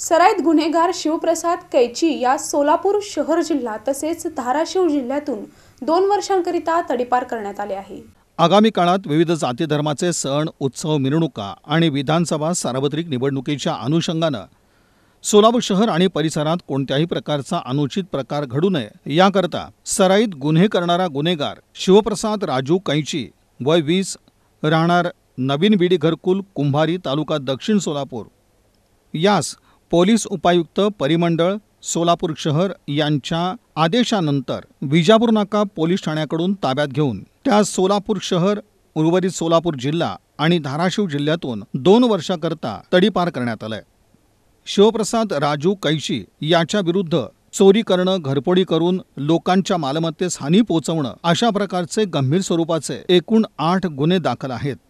सराईत गुन्हेगार शिवप्रसाद कैची या सोलापूर शहर जिल्हा तसेच धाराशिव जिल्ह्यातून दोन वर्षांकरिता तडीपार करण्यात आले आहे आगामी काळात विविध जाती धर्माचे सण उत्सव मिरणुका आणि विधानसभा सार्वत्रिक निवडणुकीच्या अनुषंगानं सोलापूर शहर आणि परिसरात कोणत्याही प्रकारचा अनुचित प्रकार घडू नये याकरता सराईत गुन्हे करणारा गुन्हेगार शिवप्रसाद राजू कैची वय वीस राहणार नवीन विडी घरकुल कुंभारी तालुका दक्षिण सोलापूर यास पोलीस उपायुक्त परिमंडळ सोलापूर शहर यांच्या आदेशानंतर विजापूर नाका पोलीस ठाण्याकडून ताब्यात घेऊन त्या सोलापूर शहर उर्वरित सोलापूर जिल्हा आणि धाराशिव जिल्ह्यातून दोन वर्षाकरता तडीपार करण्यात आलंय शिवप्रसाद राजू कैशी याच्या विरुद्ध चोरी करणं घरपोडी करून लोकांच्या मालमत्तेस हानी पोहोचवणं अशा प्रकारचे गंभीर स्वरूपाचे एकूण आठ गुन्हे दाखल आहेत